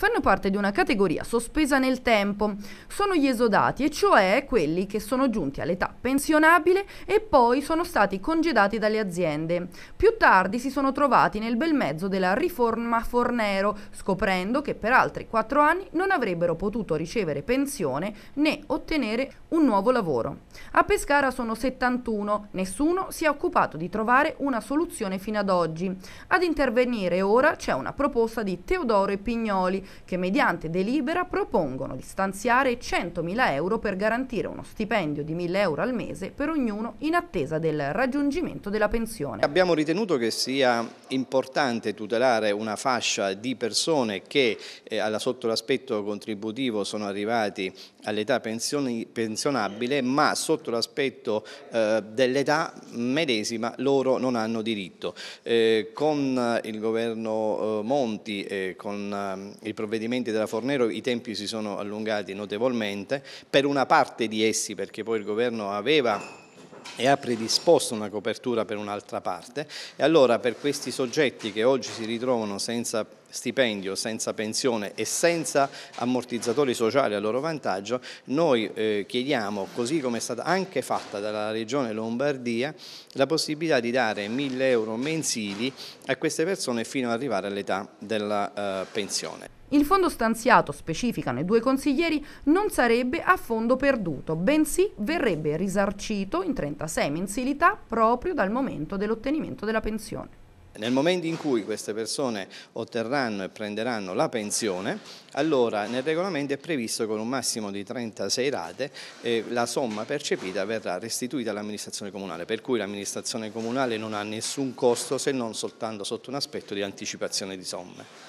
fanno parte di una categoria sospesa nel tempo. Sono gli esodati, e cioè quelli che sono giunti all'età pensionabile e poi sono stati congedati dalle aziende. Più tardi si sono trovati nel bel mezzo della riforma Fornero, scoprendo che per altri quattro anni non avrebbero potuto ricevere pensione né ottenere un nuovo lavoro. A Pescara sono 71, nessuno si è occupato di trovare una soluzione fino ad oggi. Ad intervenire ora c'è una proposta di Teodoro e Pignoli, che mediante delibera propongono di stanziare 100.000 euro per garantire uno stipendio di 1.000 euro al mese per ognuno in attesa del raggiungimento della pensione. Abbiamo ritenuto che sia importante tutelare una fascia di persone che eh, sotto l'aspetto contributivo sono arrivati all'età pensionabile ma sotto l'aspetto eh, dell'età medesima loro non hanno diritto. Eh, con il governo eh, Monti, e con ehm, il provvedimenti della Fornero i tempi si sono allungati notevolmente, per una parte di essi perché poi il governo aveva e ha predisposto una copertura per un'altra parte e allora per questi soggetti che oggi si ritrovano senza stipendio, senza pensione e senza ammortizzatori sociali a loro vantaggio, noi eh, chiediamo, così come è stata anche fatta dalla Regione Lombardia, la possibilità di dare 1000 euro mensili a queste persone fino ad arrivare all'età della eh, pensione. Il fondo stanziato, specificano i due consiglieri, non sarebbe a fondo perduto, bensì verrebbe risarcito in 36 mensilità proprio dal momento dell'ottenimento della pensione. Nel momento in cui queste persone otterranno e prenderanno la pensione, allora nel regolamento è previsto con un massimo di 36 rate eh, la somma percepita verrà restituita all'amministrazione comunale, per cui l'amministrazione comunale non ha nessun costo se non soltanto sotto un aspetto di anticipazione di somme.